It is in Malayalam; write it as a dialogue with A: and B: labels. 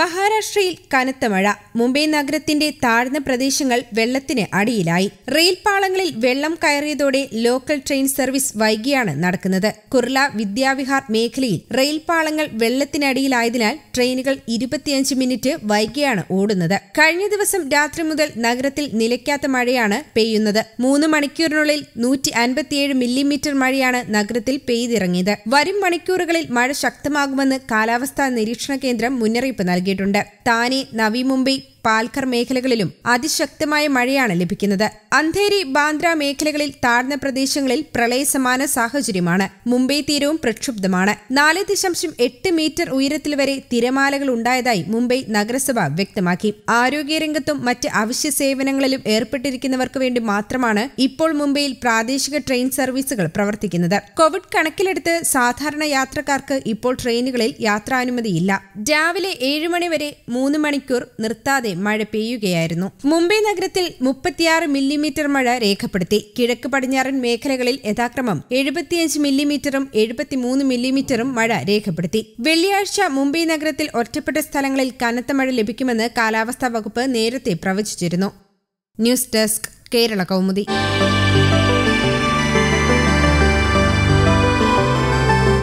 A: മഹാരാഷ്ട്രയിൽ കനത്ത മഴ മുംബൈ നഗരത്തിന്റെ താഴ്ന്ന പ്രദേശങ്ങൾ വെള്ളത്തിന് അടിയിലായി റെയിൽപാളങ്ങളിൽ വെള്ളം കയറിയതോടെ ലോക്കൽ ട്രെയിൻ സർവീസ് വൈകിയാണ് നടക്കുന്നത് കുർല വിദ്യാവിഹാർ മേഖലയിൽ റെയിൽപാളങ്ങൾ വെള്ളത്തിനടിയിലായതിനാൽ ട്രെയിനുകൾ ഇരുപത്തിയഞ്ച് മിനിറ്റ് വൈകിയാണ് ഓടുന്നത് കഴിഞ്ഞ ദിവസം രാത്രി മുതൽ നഗരത്തിൽ നിലയ്ക്കാത്ത മഴയാണ് പെയ്യുന്നത് മൂന്ന് മണിക്കൂറിനുള്ളിൽ നൂറ്റി അൻപത്തിയേഴ് മില്ലിമീറ്റർ മഴയാണ് നഗരത്തിൽ പെയ്തിറങ്ങിയത് വരും മണിക്കൂറുകളിൽ മഴ ശക്തമാകുമെന്ന് കാലാവസ്ഥാ നിരീക്ഷണ കേന്ദ്രം മുന്നറിയിപ്പ് നൽകി നൽകിയിട്ടുണ്ട് താനെ നവി മുംബൈ പാൽക്കർ മേഖലകളിലും അതിശക്തമായ മഴയാണ് ലഭിക്കുന്നത് അന്ധേരി ബാന്ദ്ര മേഖലകളിൽ താഴ്ന്ന പ്രദേശങ്ങളിൽ പ്രളയസമാന സാഹചര്യമാണ് മുംബൈ തീരവും പ്രക്ഷുബ്ധമാണ് നാല് ദശാംശം എട്ട് മീറ്റർ ഉയരത്തിൽ വരെ തിരമാലകൾ ഉണ്ടായതായി മുംബൈ നഗരസഭ വ്യക്തമാക്കി ആരോഗ്യരംഗത്തും മറ്റ് അവശ്യ സേവനങ്ങളിലും ഏർപ്പെട്ടിരിക്കുന്നവർക്ക് വേണ്ടി മാത്രമാണ് ഇപ്പോൾ മുംബൈയിൽ പ്രാദേശിക ട്രെയിൻ സർവീസുകൾ പ്രവർത്തിക്കുന്നത് കോവിഡ് കണക്കിലെടുത്ത് സാധാരണ യാത്രക്കാർക്ക് ഇപ്പോൾ ട്രെയിനുകളിൽ യാത്രാനുമതിയില്ല രാവിലെ ഏഴ് വരെ മൂന്ന് മണിക്കൂർ നിർത്താതെ മഴ പെയ്യുകയായിരുന്നു മുംബൈ നഗരത്തിൽ മുപ്പത്തിയാറ് മില്ലിമീറ്റർ മഴ രേഖപ്പെടുത്തി കിഴക്ക് പടിഞ്ഞാറൻ മേഖലകളിൽ യഥാക്രമം എഴുപത്തിയഞ്ച് മില്ലിമീറ്ററും എഴുപത്തിമൂന്ന് മില്ലിമീറ്ററും മഴ രേഖപ്പെടുത്തി വെള്ളിയാഴ്ച മുംബൈ നഗരത്തിൽ ഒറ്റപ്പെട്ട സ്ഥലങ്ങളിൽ കനത്ത മഴ ലഭിക്കുമെന്ന് കാലാവസ്ഥാ വകുപ്പ് നേരത്തെ പ്രവചിച്ചിരുന്നു ന്യൂസ് ഡെസ്ക് കേരള കൗമുദി